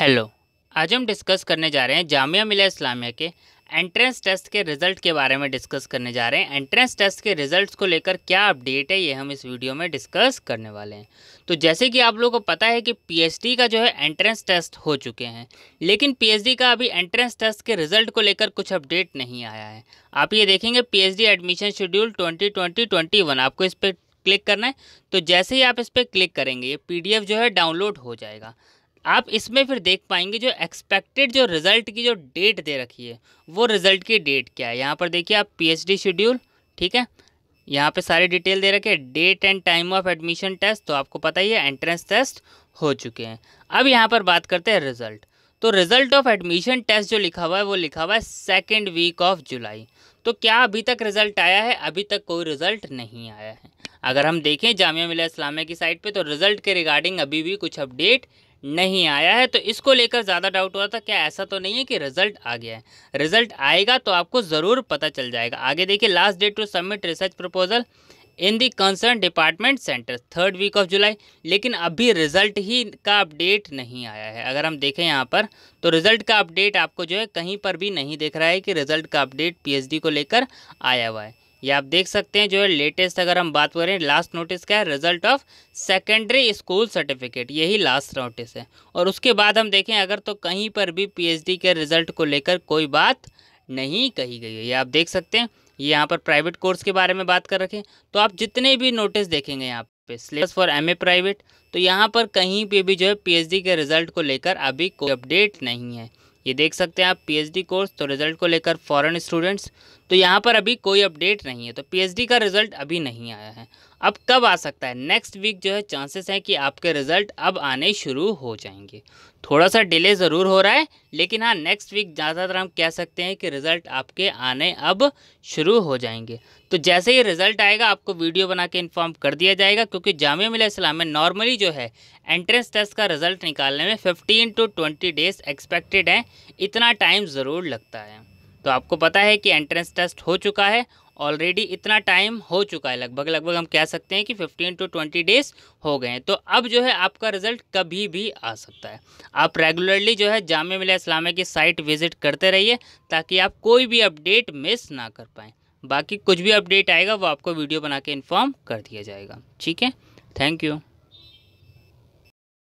hello आज हम discuss करने जा रहे हैं जामिया मिल् इस्लामिया के एंट्रेंस टेस्ट के रिजल्ट के बारे में डिस्कस करने जा रहे हैं एंट्रेंस टेस्ट के रिजल्ट्स को लेकर क्या अपडेट है ये हम इस वीडियो में डिस्कस करने वाले हैं तो जैसे कि आप लोगों को पता है कि पीएचडी का जो है एंट्रेंस टेस्ट हो चुके हैं लेकिन पीएचडी का अभी एंट्रेंस टेस्ट के रिजल्ट को लेकर कुछ अपडेट नहीं आया है आप ये देखेंगे P admission schedule twenty twenty twenty one आपको इस पर क्लिक करना है तो जैसे ही आप इस पर क्लिक करेंगे ये पी जो है डाउनलोड हो जाएगा आप इसमें फिर देख पाएंगे जो एक्सपेक्टेड जो रिज़ल्ट की जो डेट दे रखी है वो रिज़ल्ट की डेट क्या है यहाँ पर देखिए आप पीएचडी शेड्यूल ठीक है यहाँ पे सारी डिटेल दे रखे date and time of admission test तो आपको पता ही है एंट्रेंस टेस्ट हो चुके हैं अब यहाँ पर बात करते हैं रिज़ल्ट तो रिज़ल्ट ऑफ एडमिशन टेस्ट जो लिखा हुआ है वो लिखा हुआ है सेकेंड वीक ऑफ जुलाई तो क्या अभी तक रिज़ल्ट आया है अभी तक कोई रिज़ल्ट नहीं आया है अगर हम देखें जामिया मिला इस्लामिया की साइट पे तो रिज़ल्ट के रिगार्डिंग अभी भी कुछ अपडेट नहीं आया है तो इसको लेकर ज़्यादा डाउट हुआ था क्या ऐसा तो नहीं है कि रिजल्ट आ गया है रिजल्ट आएगा तो आपको ज़रूर पता चल जाएगा आगे देखिए last date to submit research proposal in the concern department centre third week of July लेकिन अभी रिजल्ट ही का अपडेट नहीं आया है अगर हम देखें यहाँ पर तो रिजल्ट का अपडेट आपको जो है कहीं पर भी नहीं देख रहा है कि रिजल्ट का अपडेट पी को लेकर आया हुआ है ये आप देख सकते हैं जो है लेटेस्ट अगर हम बात करें लास्ट नोटिस का है result of secondary school certificate यही लास्ट नोटिस है और उसके बाद हम देखें अगर तो कहीं पर भी पीएचडी के रिजल्ट को लेकर कोई बात नहीं कही गई है ये आप देख सकते हैं ये यहाँ पर प्राइवेट कोर्स के बारे में बात कर रखें तो आप जितने भी नोटिस देखेंगे यहाँ पे सिलेबस फॉर एम प्राइवेट तो यहाँ पर कहीं पर भी जो है पी के रिजल्ट को लेकर अभी कोई अपडेट नहीं है ये देख सकते हैं आप पीएचडी कोर्स तो रिजल्ट को लेकर फॉरेन स्टूडेंट्स तो यहाँ पर अभी कोई अपडेट नहीं है तो पीएचडी का रिजल्ट अभी नहीं आया है अब कब आ सकता है नेक्स्ट वीक जो है चांसेस हैं कि आपके रिजल्ट अब आने शुरू हो जाएंगे थोड़ा सा डिले ज़रूर हो रहा है लेकिन हाँ नेक्स्ट वीक ज़्यादातर हम कह सकते हैं कि रिज़ल्ट आपके आने अब शुरू हो जाएंगे तो जैसे ही रिज़ल्ट आएगा आपको वीडियो बना के इन्फॉर्म कर दिया जाएगा क्योंकि जामिया मिला इस्लाम में नॉर्मली जो है एंट्रेंस टेस्ट का रिज़ल्ट निकालने में fifteen to twenty days expected है इतना टाइम ज़रूर लगता है तो आपको पता है कि एंट्रेंस टेस्ट हो चुका है ऑलरेडी इतना टाइम हो चुका है लगभग लगभग हम कह सकते हैं कि 15 टू 20 डेज हो गए हैं तो अब जो है आपका रिज़ल्ट कभी भी आ सकता है आप रेगुलरली जो है जाम मिल इस्लामिया की साइट विज़िट करते रहिए ताकि आप कोई भी अपडेट मिस ना कर पाएँ बाकी कुछ भी अपडेट आएगा वो आपको वीडियो बना के इन्फॉर्म कर दिया जाएगा ठीक है थैंक यू